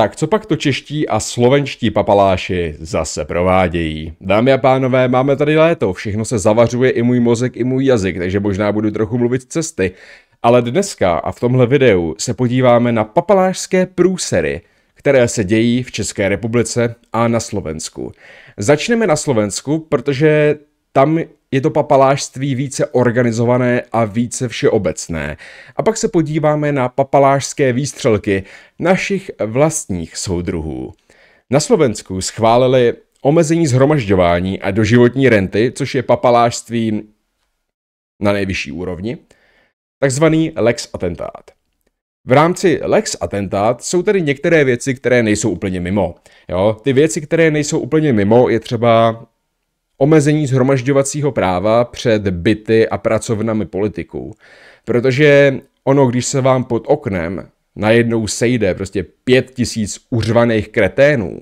Tak co pak to čeští a slovenští papaláši zase provádějí? Dámy a pánové, máme tady léto, všechno se zavařuje i můj mozek, i můj jazyk, takže možná budu trochu mluvit cesty. Ale dneska a v tomhle videu se podíváme na papalášské průsery, které se dějí v České republice a na Slovensku. Začneme na Slovensku, protože tam je to papalášství více organizované a více všeobecné. A pak se podíváme na papalášské výstřelky našich vlastních soudruhů. Na Slovensku schválili omezení zhromažďování a doživotní renty, což je papalášství na nejvyšší úrovni, takzvaný Lex Atentát. V rámci Lex Atentát jsou tedy některé věci, které nejsou úplně mimo. Jo? Ty věci, které nejsou úplně mimo, je třeba omezení zhromažďovacího práva před byty a pracovnami politiků. Protože ono, když se vám pod oknem najednou sejde prostě pět tisíc uřvaných kreténů,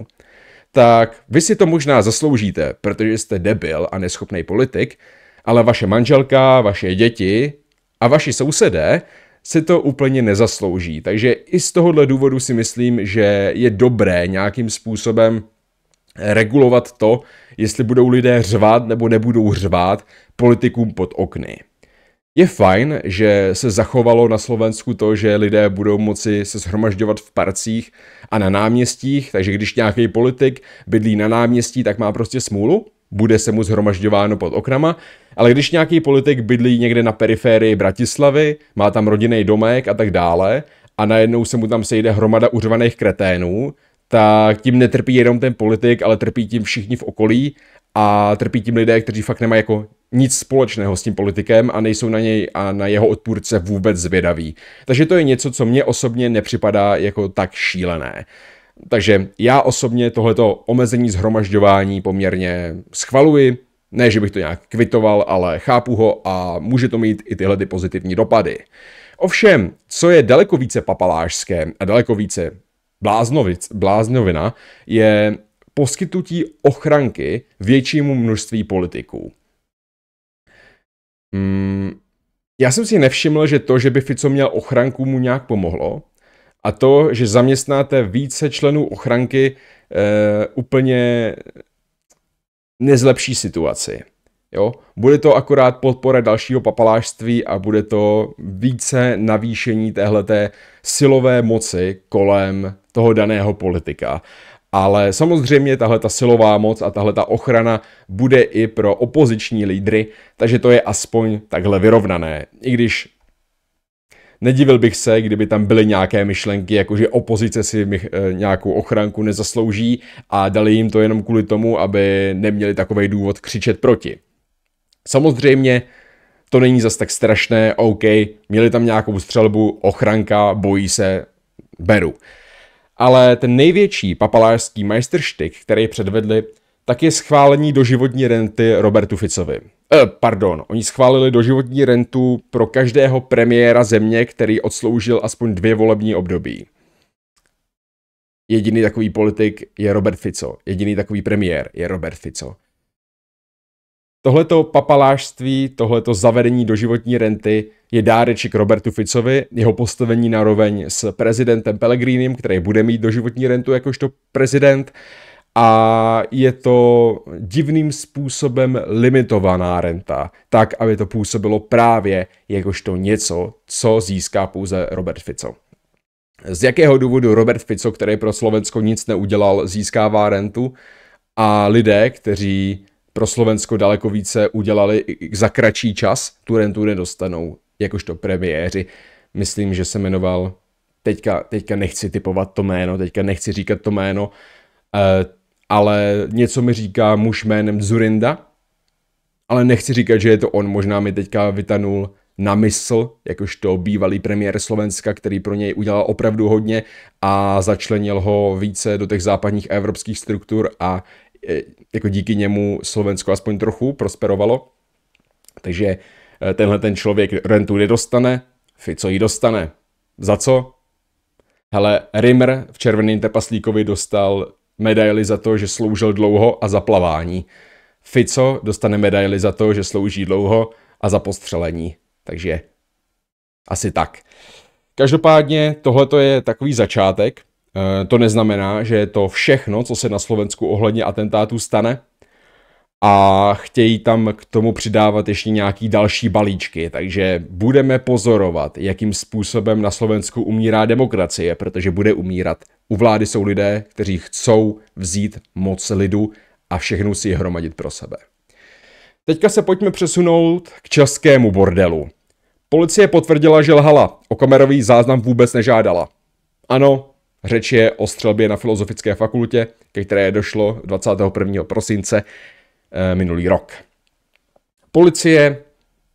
tak vy si to možná zasloužíte, protože jste debil a neschopný politik, ale vaše manželka, vaše děti a vaši sousedé si to úplně nezaslouží. Takže i z tohohle důvodu si myslím, že je dobré nějakým způsobem regulovat to, jestli budou lidé řvát nebo nebudou řvát politikům pod okny. Je fajn, že se zachovalo na Slovensku to, že lidé budou moci se shromažďovat v parcích a na náměstích, takže když nějaký politik bydlí na náměstí, tak má prostě smůlu, bude se mu zhromažďováno pod oknama, ale když nějaký politik bydlí někde na periférii Bratislavy, má tam rodinný domek a tak dále, a najednou se mu tam sejde hromada uřvaných kreténů, tak tím netrpí jenom ten politik, ale trpí tím všichni v okolí a trpí tím lidé, kteří fakt nemají jako nic společného s tím politikem a nejsou na něj a na jeho odpůrce vůbec zvědaví. Takže to je něco, co mně osobně nepřipadá jako tak šílené. Takže já osobně tohleto omezení zhromažďování poměrně schvaluji, ne, že bych to nějak kvitoval, ale chápu ho a může to mít i tyhle ty pozitivní dopady. Ovšem, co je daleko více papalášské a daleko více bláznovic, bláznovina je poskytutí ochranky většímu množství politiků. Hmm. já jsem si nevšiml, že to, že by Fico měl ochranku, mu nějak pomohlo. A to, že zaměstnáte více členů ochranky, e, úplně nezlepší situaci. Jo? Bude to akorát podpora dalšího papalářství a bude to více navýšení téhleté silové moci kolem toho daného politika. Ale samozřejmě tahle ta silová moc a tahle ta ochrana bude i pro opoziční lídry, takže to je aspoň takhle vyrovnané. I když Nedivil bych se, kdyby tam byly nějaké myšlenky, jako že opozice si eh, nějakou ochranku nezaslouží a dali jim to jenom kvůli tomu, aby neměli takový důvod křičet proti. Samozřejmě to není zas tak strašné, OK, měli tam nějakou střelbu, ochranka, bojí se, beru. Ale ten největší papalářský majsterštyk, který předvedli, tak je schválení doživotní renty Robertu Ficovi. E, pardon, oni schválili doživotní rentu pro každého premiéra země, který odsloužil aspoň dvě volební období. Jediný takový politik je Robert Fico. Jediný takový premiér je Robert Fico. Tohleto papalášství, tohleto zavedení do životní renty je dáreček Robertu Ficovi, jeho postavení na roveň s prezidentem Pellegrinim, který bude mít do životní rentu jakožto prezident a je to divným způsobem limitovaná renta, tak, aby to působilo právě jakožto něco, co získá pouze Robert Fico. Z jakého důvodu Robert Fico, který pro Slovensko nic neudělal, získává rentu a lidé, kteří pro Slovensko daleko více udělali za kratší čas, tu rentu nedostanou, jakožto premiéři. Myslím, že se jmenoval, teďka, teďka nechci typovat to jméno, teďka nechci říkat to jméno, eh, ale něco mi říká muž jménem Zurinda, ale nechci říkat, že je to on, možná mi teďka vytanul na mysl, jakožto bývalý premiér Slovenska, který pro něj udělal opravdu hodně a začlenil ho více do těch západních a evropských struktur a E, jako díky němu Slovensko aspoň trochu prosperovalo. Takže e, tenhle ten člověk rentu nedostane, Fico ji dostane. Za co? Hele, Rimmer v Červeným trpaslíkovi dostal medaily za to, že sloužil dlouho a za plavání. Fico dostane medaily za to, že slouží dlouho a za postřelení. Takže asi tak. Každopádně tohle je takový začátek. Eh, to neznamená, že je to všechno, co se na Slovensku ohledně atentátů stane a chtějí tam k tomu přidávat ještě nějaký další balíčky, takže budeme pozorovat, jakým způsobem na Slovensku umírá demokracie, protože bude umírat. U vlády jsou lidé, kteří chcou vzít moc lidu a všechnu si hromadit pro sebe. Teďka se pojďme přesunout k českému bordelu. Policie potvrdila, že lhala, o kamerový záznam vůbec nežádala. Ano, Řeč je o střelbě na Filozofické fakultě, ke které došlo 21. prosince eh, minulý rok. Policie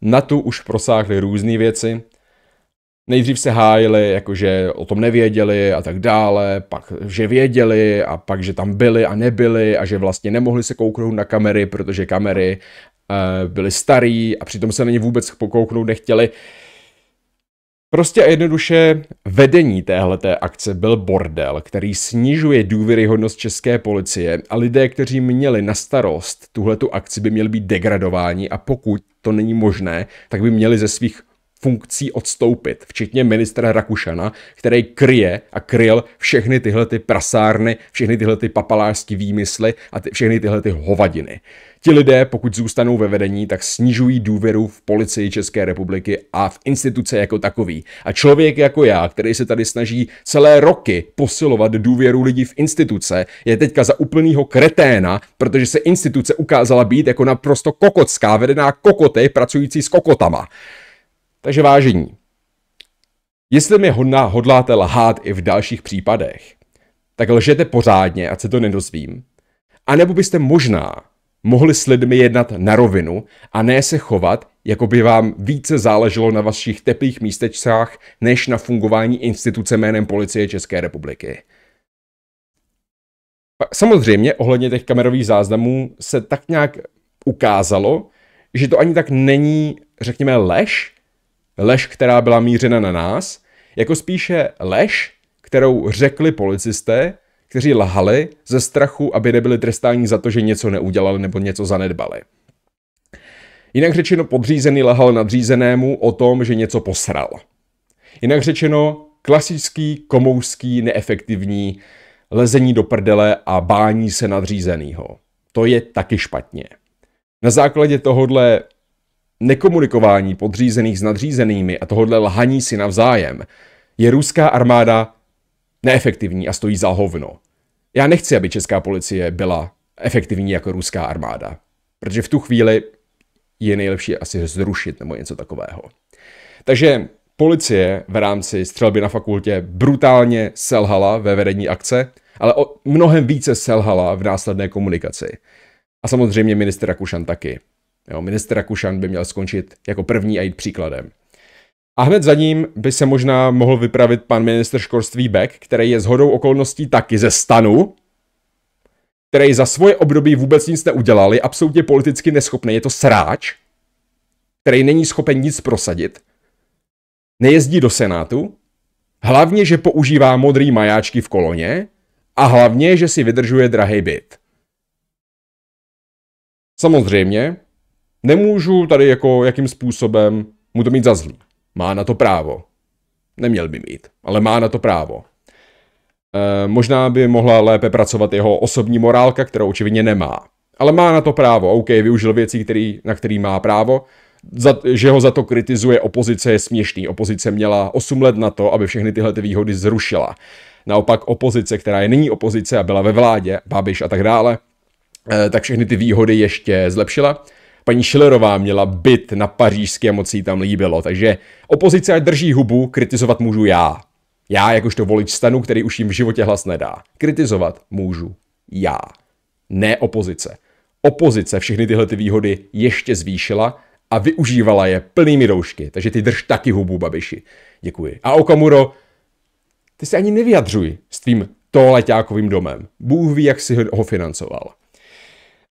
na tu už prosáhly různé věci. Nejdřív se hájili, jakože o tom nevěděli a tak dále, pak že věděli a pak že tam byli a nebyli a že vlastně nemohli se kouknout na kamery, protože kamery eh, byly starý a přitom se na ně vůbec pokouknout nechtěli. Uh, Prostě a jednoduše vedení téhleté akce byl bordel, který snižuje důvěryhodnost české policie a lidé, kteří měli na starost tuhletu akci, by měli být degradováni a pokud to není možné, tak by měli ze svých funkcí odstoupit, včetně ministra Rakušana, který kryje a kryl všechny tyhle ty prasárny, všechny tyhle ty papalářské výmysly a ty, všechny tyhle ty hovadiny. Ti lidé, pokud zůstanou ve vedení, tak snižují důvěru v policii České republiky a v instituce jako takový. A člověk jako já, který se tady snaží celé roky posilovat důvěru lidí v instituce, je teďka za úplnýho kreténa, protože se instituce ukázala být jako naprosto kokotská, vedená kokoty pracující s kokotama. Takže vážení, jestli mi hodná hodláte lhát i v dalších případech, tak lžete pořádně, ať se to nedozvím. A nebo byste možná mohli s lidmi jednat na rovinu a ne se chovat, jako by vám více záleželo na vašich teplých místečcách, než na fungování instituce jménem policie České republiky. Samozřejmě, ohledně těch kamerových záznamů se tak nějak ukázalo, že to ani tak není, řekněme, lež, lež, která byla mířena na nás, jako spíše lež, kterou řekli policisté, kteří lhali ze strachu, aby nebyli trestáni za to, že něco neudělali nebo něco zanedbali. Jinak řečeno, podřízený lhal nadřízenému o tom, že něco posral. Jinak řečeno, klasický komouský neefektivní lezení do prdele a bání se nadřízenýho. To je taky špatně. Na základě tohodle nekomunikování podřízených s nadřízenými a tohodle lhaní si navzájem je ruská armáda neefektivní a stojí za hovno. Já nechci, aby česká policie byla efektivní jako ruská armáda, protože v tu chvíli je nejlepší asi zrušit nebo něco takového. Takže policie v rámci střelby na fakultě brutálně selhala ve vedení akce, ale o mnohem více selhala v následné komunikaci. A samozřejmě minister Rakušan taky. Jo, minister Rakušan by měl skončit jako první a jít příkladem. A hned za ním by se možná mohl vypravit pan minister školství Beck, který je zhodou okolností taky ze stanu, který za svoje období vůbec nic neudělali, absolutně politicky neschopný, je to sráč, který není schopen nic prosadit, nejezdí do Senátu, hlavně, že používá modrý majáčky v koloně a hlavně, že si vydržuje drahý byt. Samozřejmě, nemůžu tady jako jakým způsobem mu to mít za zlý. Má na to právo. Neměl by mít, ale má na to právo. E, možná by mohla lépe pracovat jeho osobní morálka, kterou očividně nemá. Ale má na to právo, OK, využil věcí, který, na který má právo. Za, že ho za to kritizuje opozice je směšný. Opozice měla 8 let na to, aby všechny tyhle ty výhody zrušila. Naopak opozice, která je nyní opozice a byla ve vládě, Babiš a tak dále, eh, tak všechny ty výhody ještě zlepšila. Paní Schillerová měla byt na pařížské a moc jí tam líbilo, takže opozice ať drží hubu, kritizovat můžu já. Já jakožto volič stanu, který už jim v životě hlas nedá. Kritizovat můžu já. Ne opozice. Opozice všechny tyhle ty výhody ještě zvýšila a využívala je plnými roušky, takže ty drž taky hubu, babiši. Děkuji. A Okamuro, ty se ani nevyjadřuj s tvým toaleťákovým domem. Bůh ví, jak si ho financoval.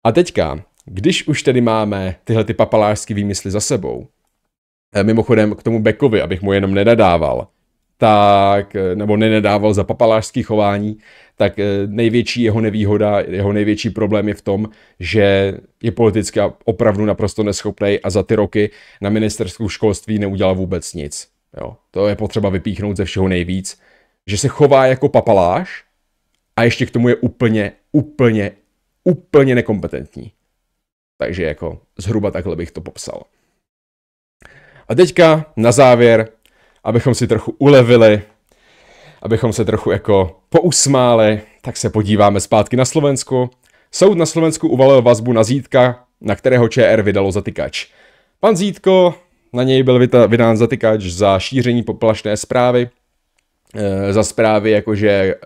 A teďka, když už tedy máme tyhle ty papalářské výmysly za sebou, eh, mimochodem k tomu Bekovi, abych mu jenom nedadával, tak, eh, nebo nenedával za papalářský chování, tak eh, největší jeho nevýhoda, jeho největší problém je v tom, že je politicky opravdu naprosto neschopný a za ty roky na ministerstvu školství neudělal vůbec nic. Jo, to je potřeba vypíchnout ze všeho nejvíc. Že se chová jako papaláš a ještě k tomu je úplně, úplně, úplně nekompetentní. Takže jako zhruba takhle bych to popsal. A teďka na závěr, abychom si trochu ulevili, abychom se trochu jako pousmáli, tak se podíváme zpátky na Slovensko. Soud na Slovensku uvalil vazbu na Zítka, na kterého ČR vydalo zatykač. Pan Zítko, na něj byl vydán zatykač za šíření poplašné zprávy Eh, za zprávy, jakože eh,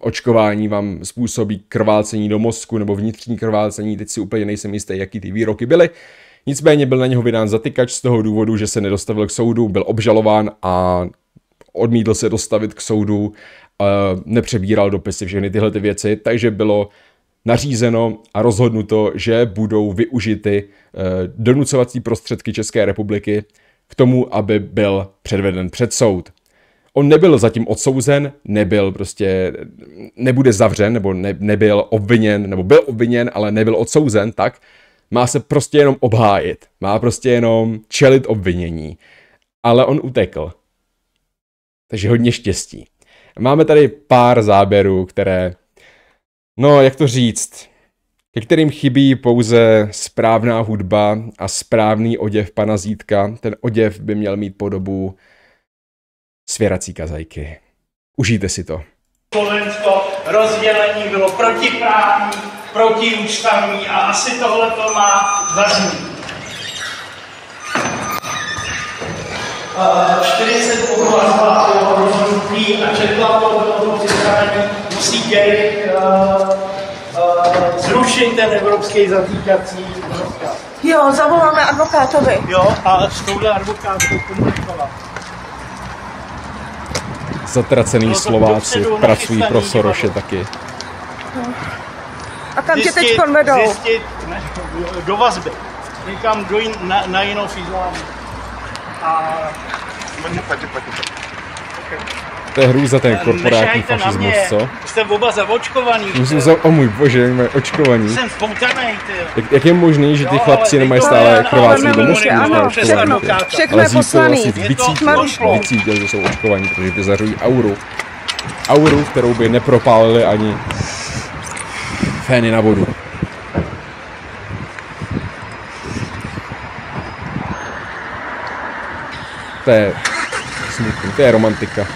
očkování vám způsobí krvácení do mozku nebo vnitřní krvácení, teď si úplně nejsem jistý, jaký ty výroky byly. Nicméně byl na něho vydán zatykač z toho důvodu, že se nedostavil k soudu, byl obžalován a odmítl se dostavit k soudu, eh, nepřebíral dopisy, všechny tyhle ty věci, takže bylo nařízeno a rozhodnuto, že budou využity donucovací prostředky České republiky k tomu, aby byl předveden před soud. On nebyl zatím odsouzen, nebyl prostě, nebude zavřen, nebo ne, nebyl obviněn, nebo byl obviněn, ale nebyl odsouzen, tak má se prostě jenom obhájit, má prostě jenom čelit obvinění. Ale on utekl. Takže hodně štěstí. Máme tady pár záběrů, které, no jak to říct, ke kterým chybí pouze správná hudba a správný oděv pana Zítka. Ten oděv by měl mít podobu svěrací kazajky. Užijte si to. Slovensko rozdělení bylo protiprávní, protiústavní a asi tohle to má zaznít. 40 ohlasla o rozhodnutí a četla po tomu musí Gary eh, eh, zrušit ten evropský zatýkací rozkaz. Jo, zavoláme advokátovi. Jo, a s touhle advokátkou komunikovat zatracený Slováci pracují pro Soroše taky. A kam tě teď vedou? Zjistit, ne, do, vazby. Někam do jin, na, na jinou fízlání. A... Pojďte, pojďte, pojďte. Okay. To je hrůza ten korporátní fašismus, co? Jsem oba zaočkovaný. Musím za, o můj bože, mají očkovaní. Jsem ty. jak, jak, je možný, že ty chlapci nemají stále krvácí domovky? Ano, všechno, všechno je poslaný. Vycítil, že jsou očkovaní, protože vyzařují auru. Auru, kterou by nepropálili ani fény na vodu. To je smutný, to je romantika.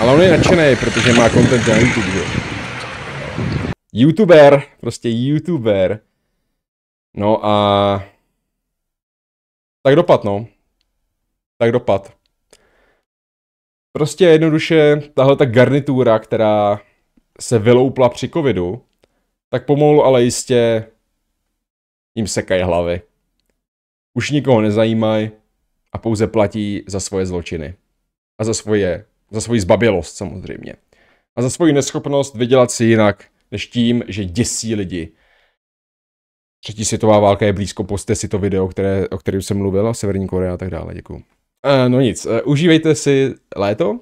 Ale on je nadšený, protože má content na YouTube, že? YouTuber, prostě YouTuber. No a... Tak dopad, no. Tak dopad. Prostě jednoduše tahle ta garnitura, která se vyloupla při covidu, tak pomalu ale jistě jim sekají hlavy. Už nikoho nezajímají a pouze platí za svoje zločiny a za svoje za svoji zbabělost samozřejmě. A za svoji neschopnost vydělat si jinak, než tím, že děsí lidi. Třetí světová válka je blízko, poste si to video, které, o kterém jsem mluvil, o Severní Korea a tak dále, děkuju. E, no nic, e, užívejte si léto,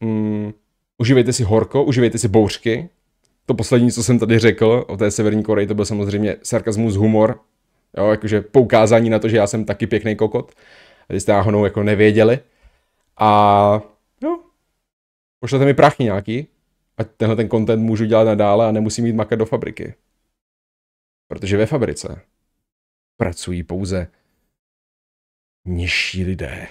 mm, užívejte si horko, užívejte si bouřky. To poslední, co jsem tady řekl o té Severní Koreji, to byl samozřejmě sarkazmus, humor, jo, jakože poukázání na to, že já jsem taky pěkný kokot. Vy jste náhodou jako nevěděli. A pošlete mi prachy nějaký, ať tenhle ten content můžu dělat nadále a nemusím jít makat do fabriky. Protože ve fabrice pracují pouze nižší lidé.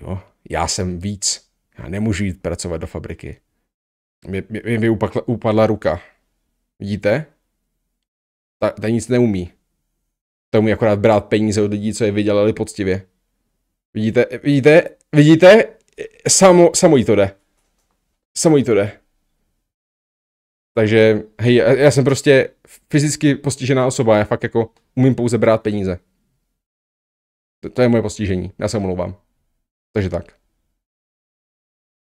Jo? Já jsem víc. Já nemůžu jít pracovat do fabriky. Mě, mě, mě, upadla ruka. Vidíte? Ta, ta nic neumí. To umí akorát brát peníze od lidí, co je vydělali poctivě. Vidíte? Vidíte? Vidíte? Samo, samo jí to jde samo jí to jde. Takže hej, já jsem prostě fyzicky postižená osoba, já fakt jako umím pouze brát peníze. To, to je moje postižení, já se omlouvám. Takže tak.